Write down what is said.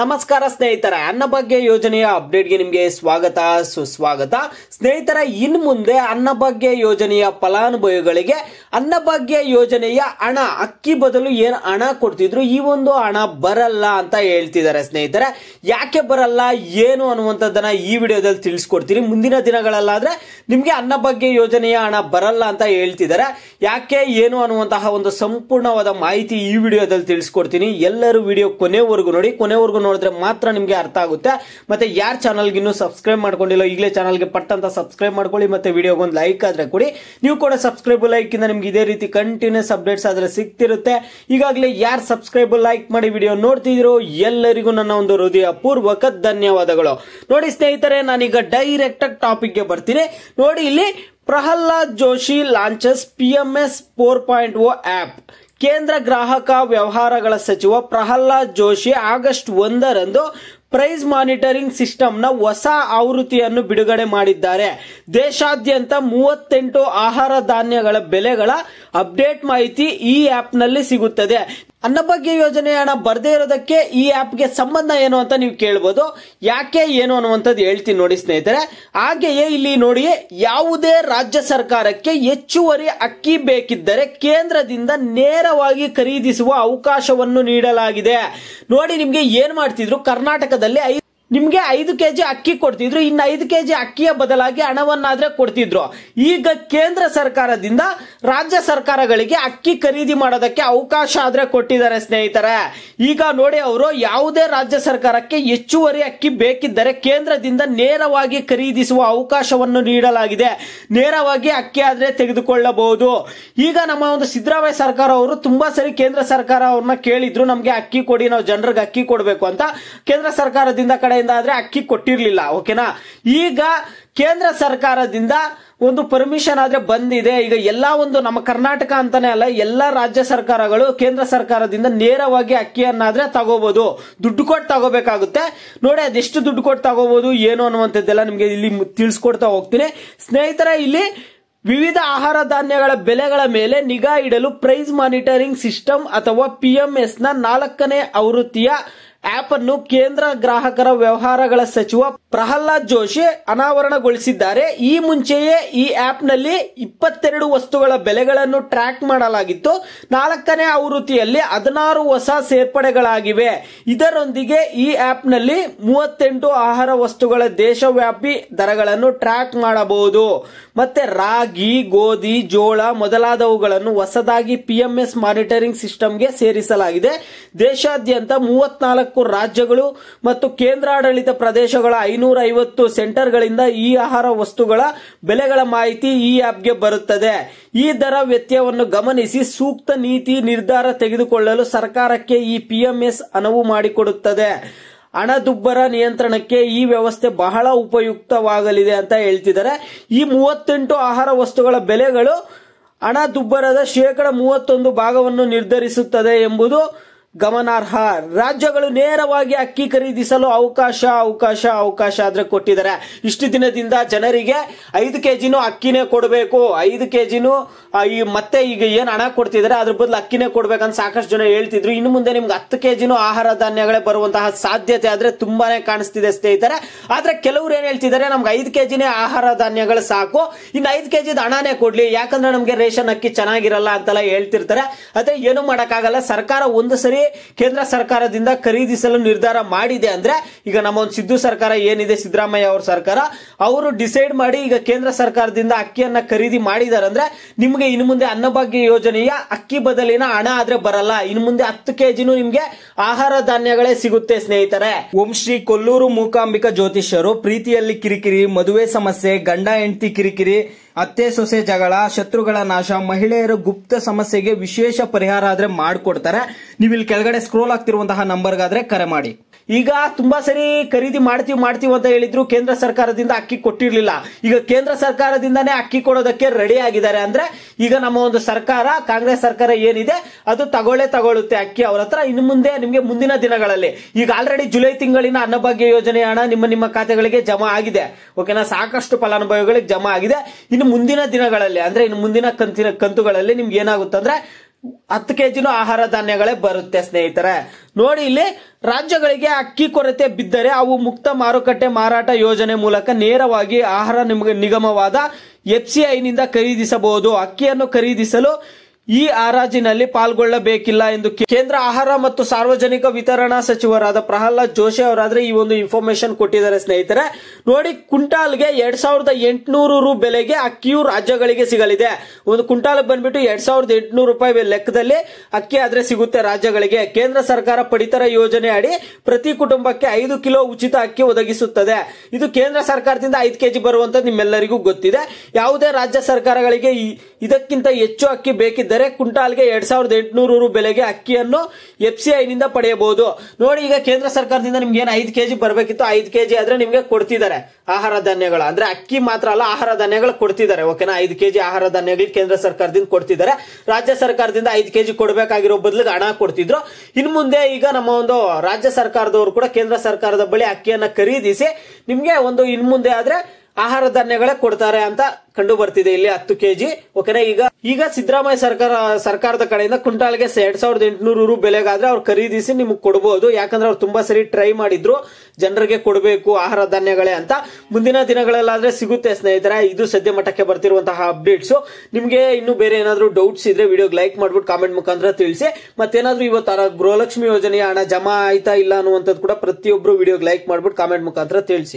ನಮಸ್ಕಾರ ಸ್ನೇಹಿತರ ಅನ್ನ ಭಾಗ್ಯ ಯೋಜನೆಯ ಅಪ್ಡೇಟ್ಗೆ ನಿಮಗೆ ಸ್ವಾಗತ ಸುಸ್ವಾಗತ ಸ್ನೇಹಿತರ ಇನ್ ಮುಂದೆ ಅನ್ನಭಾಗ್ಯ ಯೋಜನೆಯ ಫಲಾನುಭವಿಗಳಿಗೆ ಅನ್ನಭಾಗ್ಯ ಯೋಜನೆಯ ಹಣ ಅಕ್ಕಿ ಬದಲು ಏನು ಹಣ ಕೊಡ್ತಿದ್ರು ಈ ಒಂದು ಹಣ ಬರಲ್ಲ ಅಂತ ಹೇಳ್ತಿದ್ದಾರೆ ಸ್ನೇಹಿತರೆ ಯಾಕೆ ಬರಲ್ಲ ಏನು ಅನ್ನುವಂಥದ್ದನ್ನ ಈ ವಿಡಿಯೋದಲ್ಲಿ ತಿಳಿಸ್ಕೊಡ್ತೀನಿ ಮುಂದಿನ ದಿನಗಳಲ್ಲಾದ್ರೆ ನಿಮಗೆ ಅನ್ನಭಾಗ್ಯ ಯೋಜನೆಯ ಹಣ ಬರಲ್ಲ ಅಂತ ಹೇಳ್ತಿದ್ದಾರೆ ಯಾಕೆ ಏನು ಅನ್ನುವಂತಹ ಒಂದು ಸಂಪೂರ್ಣವಾದ ಮಾಹಿತಿ ಈ ವಿಡಿಯೋದಲ್ಲಿ ತಿಳಿಸ್ಕೊಡ್ತೀನಿ ಎಲ್ಲರೂ ವಿಡಿಯೋ ಕೊನೆವರೆಗೂ ನೋಡಿ ಕೊನೆವರೆಗೂ ನೋಡಿದ್ರೆ ಮಾತ್ರ ನಿಮಗೆ ಅರ್ಥ ಆಗುತ್ತೆ ಮತ್ತೆ ಯಾರು ಚಾನಲ್ಗೆ ಇನ್ನೂ ಸಬ್ಸ್ಕ್ರೈಬ್ ಮಾಡ್ಕೊಂಡಿಲ್ಲ ಈಗಲೇ ಚಾನಲ್ಗೆ ಪಟ್ಟಂತ ಸಬ್ಸ್ಕ್ರೈಬ್ ಮಾಡ್ಕೊಳ್ಳಿ ಮತ್ತೆ ವಿಡಿಯೋಗೆ ಒಂದು ಲೈಕ್ ಆದ್ರೆ ಕೊಡಿ ನೀವು ಕೂಡ ಸಬ್ಸ್ಕ್ರೈಬ್ ಲೈಕ್ ಇಂದ ನಿಮ್ಗೆ ಇದೇ ರೀತಿ ಕಂಟಿನ್ಯೂಸ್ ಅಪ್ಡೇಟ್ಸ್ ಆದ್ರೆ ಸಿಗ್ತಿರುತ್ತೆ ಈಗಾಗಲೇ ಯಾರು ಸಬ್ಸ್ಕ್ರೈಬ್ ಲೈಕ್ ಮಾಡಿ ವಿಡಿಯೋ ನೋಡ್ತಿದ್ರು ಎಲ್ಲರಿಗೂ ನನ್ನ ಒಂದು ಹೃದಯ ಪೂರ್ವಕ ಧನ್ಯವಾದಗಳು ನೋಡಿ ಸ್ನೇಹಿತರೆ ನಾನೀಗ ಡೈರೆಕ್ಟ್ ಆಗಿ ಟಾಪಿಕ್ಗೆ ಬರ್ತೀನಿ ನೋಡಿ ಇಲ್ಲಿ Pralhad Joshi launches P M S four point O app ಕೇಂದ್ರ ಗ್ರಾಹಕ ವ್ಯವಹಾರಗಳ ಸಚಿವ ಪ್ರಹ್ಲಾದ್ ಜೋಶಿ ಆಗಸ್ಟ್ ಒಂದರಂದು ಪ್ರೈಸ್ ಮಾನಿಟರಿಂಗ್ ಸಿಸ್ಟಮ್ನ ಹೊಸ ಆವೃತ್ತಿಯನ್ನು ಬಿಡುಗಡೆ ಮಾಡಿದ್ದಾರೆ ದೇಶಾದ್ಯಂತ ಮೂವತ್ತೆಂಟು ಆಹಾರ ಧಾನ್ಯಗಳ ಬೆಲೆಗಳ ಅಪ್ಡೇಟ್ ಮಾಹಿತಿ ಈ ಆಪ್ನಲ್ಲಿ ಸಿಗುತ್ತದೆ ಅನ್ನಭಾಗ್ಯ ಯೋಜನೆ ಹಣ ಬರದೇ ಇರೋದಕ್ಕೆ ಈ ಆ್ಯಪ್ಗೆ ಸಂಬಂಧ ಏನು ಅಂತ ನೀವು ಕೇಳ್ಬೋದು ಯಾಕೆ ಏನು ಅನ್ನುವಂಥದ್ದು ಹೇಳ್ತೀನಿ ನೋಡಿ ಸ್ನೇಹಿತರೆ ಹಾಗೆಯೇ ಇಲ್ಲಿ ನೋಡಿ ಯಾವುದೇ ರಾಜ್ಯ ಸರ್ಕಾರಕ್ಕೆ ಹೆಚ್ಚುವರಿ ಅಕ್ಕಿ ಬೇಕಿದ್ದರೆ ಕೇಂದ್ರದಿಂದ ನೇರವಾಗಿ ಖರೀದಿಸುವ ಅವಕಾಶವನ್ನು ನೀಡಲಾಗಿದೆ ನೋಡಿ ನಿಮಗೆ ಏನು ಮಾಡ್ತಿದ್ರು ಕರ್ನಾಟಕದಲ್ಲಿ ಐದು ನಿಮ್ಗೆ ಐದು ಕೆಜಿ ಅಕ್ಕಿ ಕೊಡ್ತಿದ್ರು ಇನ್ನು ಐದು ಕೆಜಿ ಅಕ್ಕಿಯ ಬದಲಾಗಿ ಹಣವನ್ನಾದ್ರೆ ಕೊಡ್ತಿದ್ರು ಈಗ ಕೇಂದ್ರ ಸರ್ಕಾರದಿಂದ ರಾಜ್ಯ ಸರ್ಕಾರಗಳಿಗೆ ಅಕ್ಕಿ ಖರೀದಿ ಮಾಡೋದಕ್ಕೆ ಅವಕಾಶ ಆದ್ರೆ ಕೊಟ್ಟಿದ್ದಾರೆ ಸ್ನೇಹಿತರೆ ಈಗ ನೋಡಿ ಅವರು ಯಾವುದೇ ರಾಜ್ಯ ಸರ್ಕಾರಕ್ಕೆ ಹೆಚ್ಚುವರಿ ಅಕ್ಕಿ ಬೇಕಿದ್ದರೆ ಕೇಂದ್ರದಿಂದ ನೇರವಾಗಿ ಖರೀದಿಸುವ ಅವಕಾಶವನ್ನು ನೀಡಲಾಗಿದೆ ನೇರವಾಗಿ ಅಕ್ಕಿ ಆದ್ರೆ ತೆಗೆದುಕೊಳ್ಳಬಹುದು ಈಗ ನಮ್ಮ ಒಂದು ಸಿದ್ದರಾಮಯ್ಯ ಸರ್ಕಾರ ಅವರು ತುಂಬಾ ಸರಿ ಕೇಂದ್ರ ಸರ್ಕಾರ ಅವ್ರನ್ನ ಕೇಳಿದ್ರು ನಮ್ಗೆ ಅಕ್ಕಿ ಕೊಡಿ ನಾವು ಜನರಿಗೆ ಅಕ್ಕಿ ಕೊಡಬೇಕು ಅಂತ ಕೇಂದ್ರ ಸರ್ಕಾರದಿಂದ ಕಡೆಯಿಂದ ಆದ್ರೆ ಅಕ್ಕಿ ಕೊಟ್ಟಿರ್ಲಿಲ್ಲ ಓಕೆನಾ ಈಗ ಕೇಂದ್ರ ಸರ್ಕಾರದಿಂದ ಒಂದು ಪರ್ಮಿಷನ್ ಆದ್ರೆ ಬಂದಿದೆ ಈಗ ಎಲ್ಲಾ ಒಂದು ನಮ್ಮ ಕರ್ನಾಟಕ ಅಂತಾನೆ ಅಲ್ಲ ಎಲ್ಲಾ ರಾಜ್ಯ ಸರ್ಕಾರಗಳು ಕೇಂದ್ರ ಸರ್ಕಾರದಿಂದ ನೇರವಾಗಿ ಅಕ್ಕಿಯನ್ನಾದ್ರೆ ತಗೋಬಹುದು ದುಡ್ಡು ಕೊಟ್ಟು ತಗೋಬೇಕಾಗುತ್ತೆ ನೋಡಿ ಅದೆಷ್ಟು ದುಡ್ಡು ಕೊಟ್ಟು ತಗೋಬಹುದು ಏನು ಅನ್ನುವಂಥದ್ದೆಲ್ಲ ನಿಮಗೆ ಇಲ್ಲಿ ತಿಳಿಸ್ಕೊಡ್ತಾ ಹೋಗ್ತೀನಿ ಸ್ನೇಹಿತರ ಇಲ್ಲಿ ವಿವಿಧ ಆಹಾರ ಧಾನ್ಯಗಳ ಬೆಲೆಗಳ ಮೇಲೆ ನಿಗಾ ಇಡಲು ಪ್ರೈಸ್ ಮಾನಿಟರಿಂಗ್ ಸಿಸ್ಟಮ್ ಅಥವಾ ನ ನಾಲ್ಕನೇ ಆವೃತ್ತಿಯ ಆಪ್ ಅನ್ನು ಕೇಂದ್ರ ಗ್ರಾಹಕರ ವ್ಯವಹಾರಗಳ ಸಚಿವ ಪ್ರಹ್ಲಾದ್ ಜೋಶಿ ಅನಾವರಣಗೊಳಿಸಿದ್ದಾರೆ ಈ ಮುಂಚೆಯೇ ಈ ಆಪ್ನಲ್ಲಿ ಇಪ್ಪತ್ತೆರಡು ವಸ್ತುಗಳ ಬೆಲೆಗಳನ್ನು ಟ್ರ್ಯಾಕ್ ಮಾಡಲಾಗಿತ್ತು ನಾಲ್ಕನೇ ಆವೃತ್ತಿಯಲ್ಲಿ ಹದಿನಾರು ಹೊಸ ಸೇರ್ಪಡೆಗಳಾಗಿವೆ ಇದರೊಂದಿಗೆ ಈ ಆಪ್ನಲ್ಲಿ ಮೂವತ್ತೆಂಟು ಆಹಾರ ವಸ್ತುಗಳ ದೇಶವ್ಯಾಪಿ ದರಗಳನ್ನು ಟ್ರ್ಯಾಕ್ ಮಾಡಬಹುದು ಮತ್ತೆ ರಾಗಿ ಗೋಧಿ ಜೋಳ ಮೊದಲಾದವುಗಳನ್ನು ಹೊಸದಾಗಿ ಪಿಎಂಎಸ್ ಮಾನಿಟರಿಂಗ್ ಸಿಸ್ಟಮ್ಗೆ ಸೇರಿಸಲಾಗಿದೆ ದೇಶಾದ್ಯಂತ ಮೂವತ್ನಾಲ್ಕು ನಾಲ್ಕು ರಾಜ್ಯಗಳು ಮತ್ತು ಕೇಂದ್ರಾಡಳಿತ ಪ್ರದೇಶಗಳ ಐನೂರ ಐವತ್ತು ಸೆಂಟರ್ಗಳಿಂದ ಈ ಆಹಾರ ವಸ್ತುಗಳ ಬೆಲೆಗಳ ಮಾಹಿತಿ ಈ ಆಪ್ಗೆ ಬರುತ್ತದೆ ಈ ದರ ವ್ಯತ್ಯವನ್ನು ಗಮನಿಸಿ ಸೂಕ್ತ ನೀತಿ ನಿರ್ಧಾರ ತೆಗೆದುಕೊಳ್ಳಲು ಸರ್ಕಾರಕ್ಕೆ ಈ ಪಿಎಂಎಸ್ ಅನುವು ಮಾಡಿಕೊಡುತ್ತದೆ ಹಣದುಬ್ಬರ ನಿಯಂತ್ರಣಕ್ಕೆ ಈ ವ್ಯವಸ್ಥೆ ಬಹಳ ಉಪಯುಕ್ತವಾಗಲಿದೆ ಅಂತ ಹೇಳ್ತಿದ್ದಾರೆ ಈ ಮೂವತ್ತೆಂಟು ಆಹಾರ ವಸ್ತುಗಳ ಬೆಲೆಗಳು ಹಣದುಬ್ಬರದ ಶೇಕಡ ಮೂವತ್ತೊಂದು ಭಾಗವನ್ನು ನಿರ್ಧರಿಸುತ್ತದೆ ಎಂಬುದು ಗಮನಾರ್ಹ ರಾಜ್ಯಗಳು ನೇರವಾಗಿ ಅಕ್ಕಿ ಖರೀದಿಸಲು ಅವಕಾಶ ಅವಕಾಶ ಅವಕಾಶ ಆದ್ರೆ ಕೊಟ್ಟಿದ್ದಾರೆ ಇಷ್ಟು ದಿನದಿಂದ ಜನರಿಗೆ ಐದು ಕೆಜಿನೂ ಅಕ್ಕಿನೇ ಕೊಡಬೇಕು ಐದು ಕೆಜಿನೂ ಈ ಮತ್ತೆ ಈಗ ಏನು ಹಣ ಕೊಡ್ತಿದ್ದಾರೆ ಅದ್ರ ಬದಲು ಅಕ್ಕಿನೇ ಕೊಡ್ಬೇಕಂತ ಸಾಕಷ್ಟು ಜನ ಹೇಳ್ತಿದ್ರು ಇನ್ನು ಮುಂದೆ ನಿಮ್ಗೆ ಹತ್ತು ಕೆಜಿನೂ ಆಹಾರ ಧಾನ್ಯಗಳೇ ಬರುವಂತಹ ಸಾಧ್ಯತೆ ಆದ್ರೆ ತುಂಬಾನೇ ಕಾಣಿಸ್ತಿದೆ ಸ್ನೇಹಿತರೆ ಆದ್ರೆ ಕೆಲವರು ಏನ್ ಹೇಳ್ತಿದ್ದಾರೆ ನಮ್ಗೆ ಐದು ಕೆಜಿನೇ ಆಹಾರ ಧಾನ್ಯಗಳು ಸಾಕು ಇನ್ನು ಐದು ಕೆಜಿದ ಹಣನೇ ಕೊಡ್ಲಿ ಯಾಕಂದ್ರೆ ನಮ್ಗೆ ರೇಷನ್ ಅಕ್ಕಿ ಚೆನ್ನಾಗಿರಲ್ಲ ಅಂತೆಲ್ಲ ಹೇಳ್ತಿರ್ತಾರೆ ಅದೇ ಏನು ಮಾಡೋಕ್ಕಾಗಲ್ಲ ಸರ್ಕಾರ ಒಂದು ಸರಿ ಕೇಂದ್ರ ಸರ್ಕಾರದಿಂದ ಖರೀದಿಸಲು ನಿರ್ಧಾರ ಮಾಡಿದೆ ಅಂದ್ರೆ ಈಗ ನಮ್ಮ ಒಂದು ಸಿದ್ದು ಸರ್ಕಾರ ಏನಿದೆ ಸಿದ್ದರಾಮಯ್ಯ ಅವ್ರ ಸರ್ಕಾರ ಅವರು ಡಿಸೈಡ್ ಮಾಡಿ ಈಗ ಕೇಂದ್ರ ಸರ್ಕಾರದಿಂದ ಅಕ್ಕಿಯನ್ನ ಖರೀದಿ ಮಾಡಿದ್ದಾರೆ ಅಂದ್ರೆ ಇನ್ ಇನ್ನು ಮುಂದೆ ಅನ್ನಭಾಗ್ಯ ಯೋಜನೆಯ ಅಕ್ಕಿ ಬದಲಿನ ಹಣ ಆದ್ರೆ ಬರಲ್ಲ ಇನ್ನು ಮುಂದೆ ಹತ್ತು ಕೆಜಿನೂ ನಿಮ್ಗೆ ಆಹಾರ ಧಾನ್ಯಗಳೇ ಸಿಗುತ್ತೆ ಸ್ನೇಹಿತರೆ ಓಂ ಶ್ರೀ ಕೊಲ್ಲೂರು ಮೂಕಾಂಬಿಕಾ ಜ್ಯೋತಿಷ್ಯರು ಪ್ರೀತಿಯಲ್ಲಿ ಕಿರಿಕಿರಿ ಮದುವೆ ಸಮಸ್ಯೆ ಗಂಡ ಹೆಂಡತಿ ಕಿರಿಕಿರಿ ಅತ್ತೆ ಸೊಸೆ ಜಗಳ ಶತ್ರುಗಳ ನಾಶ ಮಹಿಳೆಯರ ಗುಪ್ತ ಸಮಸ್ಯೆಗೆ ವಿಶೇಷ ಪರಿಹಾರ ಆದ್ರೆ ಮಾಡಿಕೊಡ್ತಾರೆ ನೀವು ಇಲ್ಲಿ ಕೆಳಗಡೆ ಸ್ಕ್ರೋಲ್ ಆಗ್ತಿರುವಂತಹ ನಂಬರ್ಗಾದ್ರೆ ಕರೆ ಮಾಡಿ ಈಗ ತುಂಬಾ ಸರಿ ಖರೀದಿ ಮಾಡ್ತೀವಿ ಮಾಡ್ತೀವಿ ಅಂತ ಹೇಳಿದ್ರು ಕೇಂದ್ರ ಸರ್ಕಾರದಿಂದ ಅಕ್ಕಿ ಕೊಟ್ಟಿರ್ಲಿಲ್ಲ ಈಗ ಕೇಂದ್ರ ಸರ್ಕಾರದಿಂದಾನೇ ಅಕ್ಕಿ ಕೊಡೋದಕ್ಕೆ ರೆಡಿ ಆಗಿದ್ದಾರೆ ಅಂದ್ರೆ ಈಗ ನಮ್ಮ ಒಂದು ಸರ್ಕಾರ ಕಾಂಗ್ರೆಸ್ ಸರ್ಕಾರ ಏನಿದೆ ಅದು ತಗೊಳ್ಳೇ ತಗೊಳ್ಳುತ್ತೆ ಅಕ್ಕಿ ಅವ್ರ ಹತ್ರ ಇನ್ನು ಮುಂದೆ ನಿಮಗೆ ಮುಂದಿನ ದಿನಗಳಲ್ಲಿ ಈಗ ಆಲ್ರೆಡಿ ಜುಲೈ ತಿಂಗಳಿನ ಅನ್ನಭಾಗ್ಯ ಯೋಜನೆ ಹಣ ನಿಮ್ಮ ನಿಮ್ಮ ಖಾತೆಗಳಿಗೆ ಜಮಾ ಆಗಿದೆ ಓಕೆನಾ ಸಾಕಷ್ಟು ಫಲಾನುಭವಿಗಳಿಗೆ ಜಮಾ ಆಗಿದೆ ಇನ್ನು ಮುಂದಿನ ದಿನಗಳಲ್ಲಿ ಅಂದ್ರೆ ಇನ್ನು ಮುಂದಿನ ಕಂತಿನ ಕಂತುಗಳಲ್ಲಿ ನಿಮ್ಗೆ ಏನಾಗುತ್ತಂದ್ರೆ ಹತ್ತು ಕೆಜಿನೂ ಆಹಾರ ಧಾನ್ಯಗಳೇ ಬರುತ್ತೆ ಸ್ನೇಹಿತರೆ ನೋಡಿ ಇಲ್ಲಿ ರಾಜ್ಯಗಳಿಗೆ ಅಕ್ಕಿ ಕೊರತೆ ಬಿದ್ದರೆ ಅವು ಮುಕ್ತ ಮಾರುಕಟ್ಟೆ ಮಾರಾಟ ಯೋಜನೆ ಮೂಲಕ ನೇರವಾಗಿ ಆಹಾರ ನಿಮಗೆ ನಿಗಮವಾದ ಎಫ್ಸಿಐನಿಂದ ಖರೀದಿಸಬಹುದು ಅಕ್ಕಿಯನ್ನು ಖರೀದಿಸಲು ಈ ಹರಾಜಿನಲ್ಲಿ ಪಾಲ್ಗೊಳ್ಳಬೇಕಿಲ್ಲ ಎಂದು ಕೇಂದ್ರ ಆಹಾರ ಮತ್ತು ಸಾರ್ವಜನಿಕ ವಿತರಣಾ ಸಚಿವರಾದ ಪ್ರಹ್ಲಾದ್ ಜೋಶಿ ಅವರಾದ್ರೆ ಈ ಒಂದು ಇನ್ಫಾರ್ಮೇಶನ್ ಕೊಟ್ಟಿದ್ದಾರೆ ಸ್ನೇಹಿತರೆ ನೋಡಿ ಕುಂಟಾಲ್ಗೆ ಎರಡ್ ಸಾವಿರದ ಎಂಟುನೂರು ರು ಬೆಲೆಗೆ ಅಕ್ಕಿಯು ರಾಜ್ಯಗಳಿಗೆ ಸಿಗಲಿದೆ ಒಂದು ಕುಂಟಾಲ್ ಬಂದ್ಬಿಟ್ಟು ಎರಡ್ ಸಾವಿರದ ಎಂಟುನೂರು ರೂಪಾಯಿ ಲೆಕ್ಕದಲ್ಲಿ ಅಕ್ಕಿ ಆದ್ರೆ ಸಿಗುತ್ತೆ ರಾಜ್ಯಗಳಿಗೆ ಕೇಂದ್ರ ಸರ್ಕಾರ ಪಡಿತರ ಯೋಜನೆ ಅಡಿ ಪ್ರತಿ ಕುಟುಂಬಕ್ಕೆ ಐದು ಕಿಲೋ ಉಚಿತ ಅಕ್ಕಿ ಒದಗಿಸುತ್ತದೆ ಇದು ಕೇಂದ್ರ ಸರ್ಕಾರದಿಂದ ಐದು ಕೆಜಿ ಬರುವಂತ ನಿಮ್ಮೆಲ್ಲರಿಗೂ ಗೊತ್ತಿದೆ ಯಾವುದೇ ರಾಜ್ಯ ಸರ್ಕಾರಗಳಿಗೆ ಇದಕ್ಕಿಂತ ಹೆಚ್ಚು ಅಕ್ಕಿ ಬೇಕಿದ್ದರೆ ಅಂದರೆ ಕುಂಟಾಲ್ಗೆ ಎರಡ್ ಸಾವಿರದ ಎಂಟುನೂರು ಬೆಲೆಗೆ ಅಕ್ಕಿಯನ್ನು ಎಫ್ ಸಿ ಐನಿಂದ ಪಡೆಯಬಹುದು ನೋಡಿ ಈಗ ಕೇಂದ್ರ ಸರ್ಕಾರದಿಂದ ನಿಮ್ಗೆ ಏನ್ ಐದು ಕೆಜಿ ಬರಬೇಕಿತ್ತು ಐದು ಕೆಜಿ ಆದ್ರೆ ನಿಮ್ಗೆ ಕೊಡ್ತಿದ್ದಾರೆ ಆಹಾರ ಧಾನ್ಯಗಳು ಅಂದ್ರೆ ಅಕ್ಕಿ ಮಾತ್ರ ಅಲ್ಲ ಆಹಾರ ಧಾನ್ಯಗಳು ಕೊಡ್ತಿದ್ದಾರೆ ಓಕೆನಾ ಐದು ಕೆಜಿ ಆಹಾರ ಧಾನ್ಯಗಳು ಕೇಂದ್ರ ಸರ್ಕಾರದಿಂದ ಕೊಡ್ತಿದ್ದಾರೆ ರಾಜ್ಯ ಸರ್ಕಾರದಿಂದ ಐದು ಕೆಜಿ ಕೊಡಬೇಕಾಗಿರೋ ಬದಲಿಗೆ ಹಣ ಕೊಡ್ತಿದ್ರು ಇನ್ ಮುಂದೆ ಈಗ ನಮ್ಮ ಒಂದು ರಾಜ್ಯ ಸರ್ಕಾರದವರು ಕೂಡ ಕೇಂದ್ರ ಸರ್ಕಾರದ ಬಳಿ ಅಕ್ಕಿಯನ್ನ ಖರೀದಿಸಿ ನಿಮ್ಗೆ ಒಂದು ಇನ್ ಮುಂದೆ ಆದ್ರೆ ಆಹಾರ ಧಾನ್ಯಗಳೇ ಕೊಡ್ತಾರೆ ಅಂತ ಕಂಡು ಬರ್ತಿದೆ ಇಲ್ಲಿ ಹತ್ತು ಕೆಜಿ ಓಕೆನಾ ಈಗ ಈಗ ಸಿದ್ದರಾಮಯ್ಯ ಸರ್ಕಾರ ಸರ್ಕಾರದ ಕಡೆಯಿಂದ ಕ್ವಿಂಟಾಲ್ಗೆ ಎರಡ್ ಸಾವಿರದ ಎಂಟುನೂರು ರು ಬೆಲೆಗಾದ್ರೆ ಅವ್ರು ಖರೀದಿಸಿ ನಿಮ್ಗೆ ಕೊಡಬಹುದು ಯಾಕಂದ್ರೆ ಅವ್ರು ತುಂಬಾ ಸರಿ ಟ್ರೈ ಮಾಡಿದ್ರು ಜನರಿಗೆ ಕೊಡಬೇಕು ಆಹಾರ ಧಾನ್ಯಗಳೇ ಅಂತ ಮುಂದಿನ ದಿನಗಳಲ್ಲಾದ್ರೆ ಸಿಗುತ್ತೆ ಸ್ನೇಹಿತರೆ ಇದು ಸದ್ಯ ಮಟ್ಟಕ್ಕೆ ಬರ್ತಿರುವಂತಹ ಅಪ್ಡೇಟ್ಸ್ ನಿಮ್ಗೆ ಇನ್ನು ಬೇರೆ ಏನಾದರೂ ಡೌಟ್ಸ್ ಇದ್ರೆ ವಿಡಿಯೋ ಲೈಕ್ ಮಾಡ್ಬಿಟ್ಟು ಕಾಮೆಂಟ್ ಮುಖಾಂತರ ತಿಳಿಸಿ ಮತ್ತೇನಾದ್ರೂ ಇವತ್ತು ಗೃಹಲಕ್ಷ್ಮಿ ಯೋಜನೆಯ ಹಣ ಜಮಾ ಆಯ್ತಾ ಇಲ್ಲ ಅನ್ನುವಂಥದ್ದು ಕೂಡ ಪ್ರತಿಯೊಬ್ಬರು ವಿಡಿಯೋಗೆ ಲೈಕ್ ಮಾಡ್ಬಿಟ್ಟು ಕಾಮೆಂಟ್ ಮುಖಾಂತರ ತಿಳಿಸಿ